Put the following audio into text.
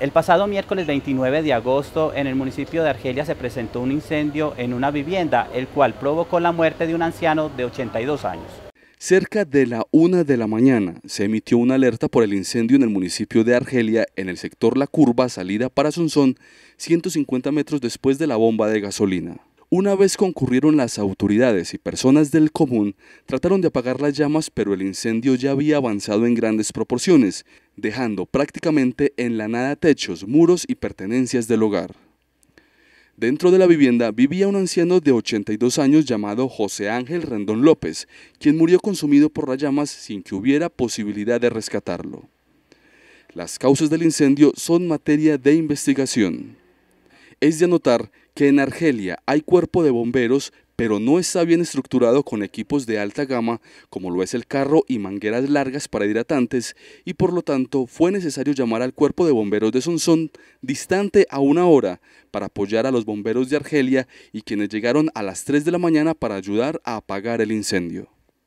El pasado miércoles 29 de agosto en el municipio de Argelia se presentó un incendio en una vivienda, el cual provocó la muerte de un anciano de 82 años. Cerca de la una de la mañana se emitió una alerta por el incendio en el municipio de Argelia, en el sector La Curva, salida para Sonsón, 150 metros después de la bomba de gasolina. Una vez concurrieron las autoridades y personas del común, trataron de apagar las llamas, pero el incendio ya había avanzado en grandes proporciones, dejando prácticamente en la nada techos, muros y pertenencias del hogar. Dentro de la vivienda vivía un anciano de 82 años llamado José Ángel Rendón López, quien murió consumido por las llamas sin que hubiera posibilidad de rescatarlo. Las causas del incendio son materia de investigación. Es de anotar en Argelia hay cuerpo de bomberos, pero no está bien estructurado con equipos de alta gama, como lo es el carro y mangueras largas para hidratantes, y por lo tanto fue necesario llamar al cuerpo de bomberos de Sonsón, distante a una hora, para apoyar a los bomberos de Argelia y quienes llegaron a las 3 de la mañana para ayudar a apagar el incendio.